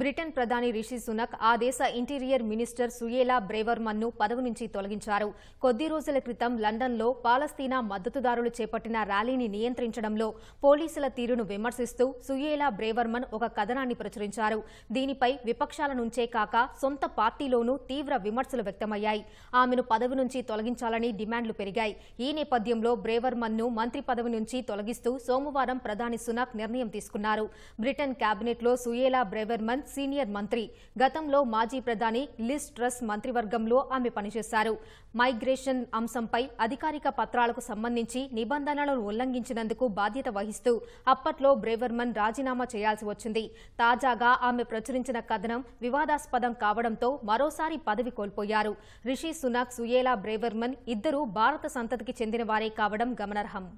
Britain ప్రధాని రిషి సునక్ ఆ దేశ ఇంటీరియర్ మినిస్టర్ సుయేలా బ్రేవర్మన్ను పదవి నుంచి తొలగించారు కొద్ది రోజుల క్రితం లండన్లో పాలస్తీనా మద్దతుదారులు చేపట్టిన ర్యాలీని నియంత్రించడంలో పోలీసుల తీరును విమర్శిస్తూ సుయేలా బ్రేవర్మన్ ఒక కథనాన్ని ప్రచురించారు దీనిపై విపక్షాల నుంచే కాక సొంత పార్టీలోనూ తీవ్ర విమర్శలు వ్యక్తమయ్యాయి ఆమెను పదవి నుంచి తొలగించాలని డిమాండ్లు పెరిగాయి ఈ నేపథ్యంలో బ్రేవర్మన్ను మంత్రి పదవి నుంచి తొలగిస్తూ సోమవారం ప్రధాని సునక్ నిర్ణయం తీసుకున్నారు బ్రిటన్ క్యాబినెట్లో సుయేలా బ్రేవర్మన్ జగన్ సీనియర్ మంత్రి గతంలో మాజీ ప్రధాని లిస్ ట్రస్ మంత్రివర్గంలో ఆమె పనిచేశారు మైగ్రేషన్ అంశంపై అధికారిక పత్రాలకు సంబంధించి నిబంధనలను ఉల్లంఘించినందుకు బాధ్యత వహిస్తూ అప్పట్లో బ్రేవర్మన్ రాజీనామా చేయాల్సి వచ్చింది తాజాగా ఆమె ప్రచురించిన కథనం వివాదాస్పదం కావడంతో మరోసారి పదవి కోల్పోయారు రిషి సునాక్ సుయేలా బ్రేవర్మన్ ఇద్దరూ భారత సంతతికి చెందినవారే కావడం గమనార్హం